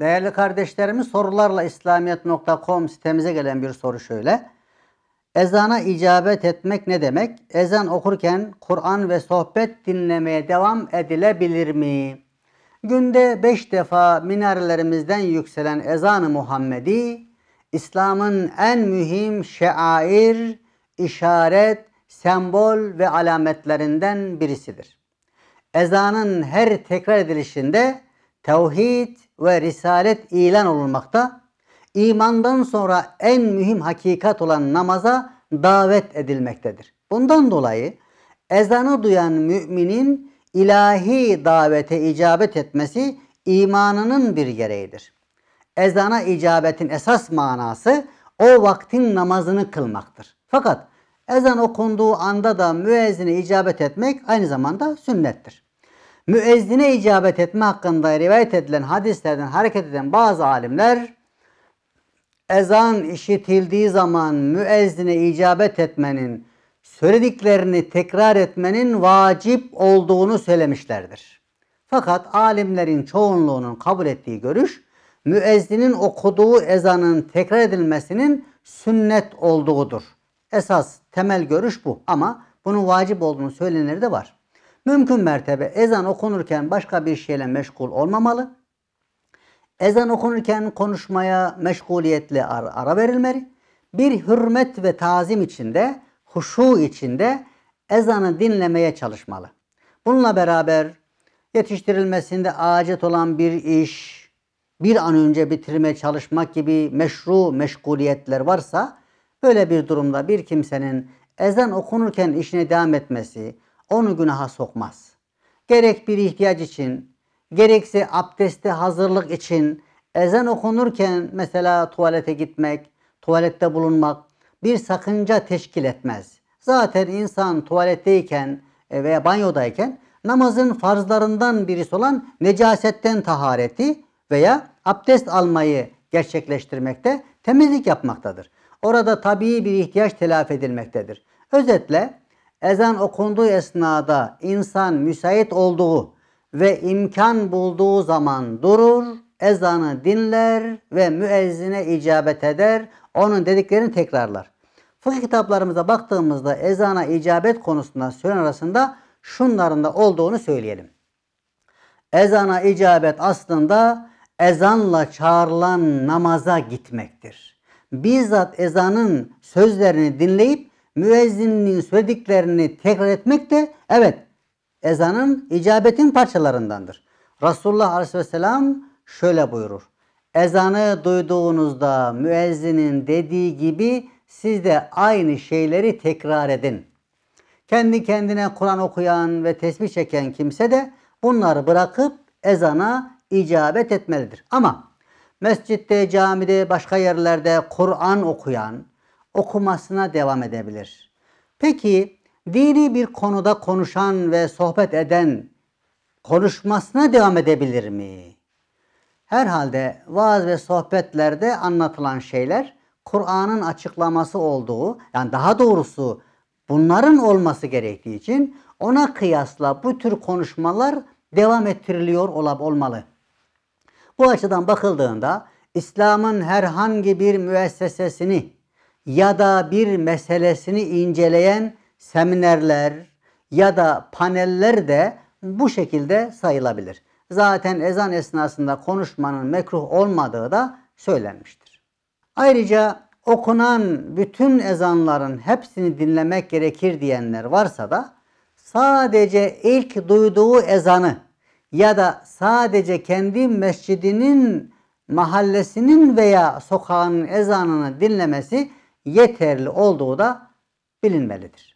Değerli kardeşlerimiz sorularla İslamiyet.com sitemize gelen bir soru şöyle. Ezana icabet etmek ne demek? Ezan okurken Kur'an ve sohbet dinlemeye devam edilebilir mi? Günde beş defa minarelerimizden yükselen ezanı Muhammedi, İslam'ın en mühim şair, işaret, sembol ve alametlerinden birisidir. Ezanın her tekrar edilişinde tevhid ve risalet ilan olunmakta, imandan sonra en mühim hakikat olan namaza davet edilmektedir. Bundan dolayı ezanı duyan müminin ilahi davete icabet etmesi imanının bir gereğidir. Ezana icabetin esas manası o vaktin namazını kılmaktır. Fakat ezan okunduğu anda da müezzine icabet etmek aynı zamanda sünnettir müezzine icabet etme hakkında rivayet edilen hadislerden hareket eden bazı alimler ezan işitildiği zaman müezzine icabet etmenin söylediklerini tekrar etmenin vacip olduğunu söylemişlerdir. Fakat alimlerin çoğunluğunun kabul ettiği görüş müezzinin okuduğu ezanın tekrar edilmesinin sünnet olduğudur. Esas temel görüş bu ama bunun vacip olduğunu söylenenleri de var. Mümkün mertebe ezan okunurken başka bir şeyle meşgul olmamalı. Ezan okunurken konuşmaya meşguliyetle ara, verilmeli. Bir hürmet ve tazim içinde, huşu içinde ezanı dinlemeye çalışmalı. Bununla beraber yetiştirilmesinde acet olan bir iş, bir an önce bitirmeye çalışmak gibi meşru meşguliyetler varsa böyle bir durumda bir kimsenin ezan okunurken işine devam etmesi, onu günaha sokmaz. Gerek bir ihtiyaç için, gerekse abdeste hazırlık için ezan okunurken mesela tuvalete gitmek, tuvalette bulunmak bir sakınca teşkil etmez. Zaten insan tuvaletteyken e, veya banyodayken namazın farzlarından birisi olan necasetten tahareti veya abdest almayı gerçekleştirmekte, temizlik yapmaktadır. Orada tabii bir ihtiyaç telafi edilmektedir. Özetle ezan okunduğu esnada insan müsait olduğu ve imkan bulduğu zaman durur, ezanı dinler ve müezzine icabet eder, onun dediklerini tekrarlar. Fıkıh kitaplarımıza baktığımızda ezana icabet konusunda söylen arasında şunların da olduğunu söyleyelim. Ezana icabet aslında ezanla çağrılan namaza gitmektir. Bizzat ezanın sözlerini dinleyip müezzinliğin söylediklerini tekrar etmek de evet ezanın icabetin parçalarındandır. Resulullah Aleyhisselam şöyle buyurur. Ezanı duyduğunuzda müezzinin dediği gibi siz de aynı şeyleri tekrar edin. Kendi kendine Kur'an okuyan ve tesbih çeken kimse de bunları bırakıp ezana icabet etmelidir. Ama mescitte, camide, başka yerlerde Kur'an okuyan, okumasına devam edebilir. Peki dini bir konuda konuşan ve sohbet eden konuşmasına devam edebilir mi? Herhalde vaaz ve sohbetlerde anlatılan şeyler Kur'an'ın açıklaması olduğu, yani daha doğrusu bunların olması gerektiği için ona kıyasla bu tür konuşmalar devam ettiriliyor olab olmalı. Bu açıdan bakıldığında İslam'ın herhangi bir müessesesini ya da bir meselesini inceleyen seminerler ya da paneller de bu şekilde sayılabilir. Zaten ezan esnasında konuşmanın mekruh olmadığı da söylenmiştir. Ayrıca okunan bütün ezanların hepsini dinlemek gerekir diyenler varsa da sadece ilk duyduğu ezanı ya da sadece kendi mescidinin mahallesinin veya sokağının ezanını dinlemesi yeterli olduğu da bilinmelidir.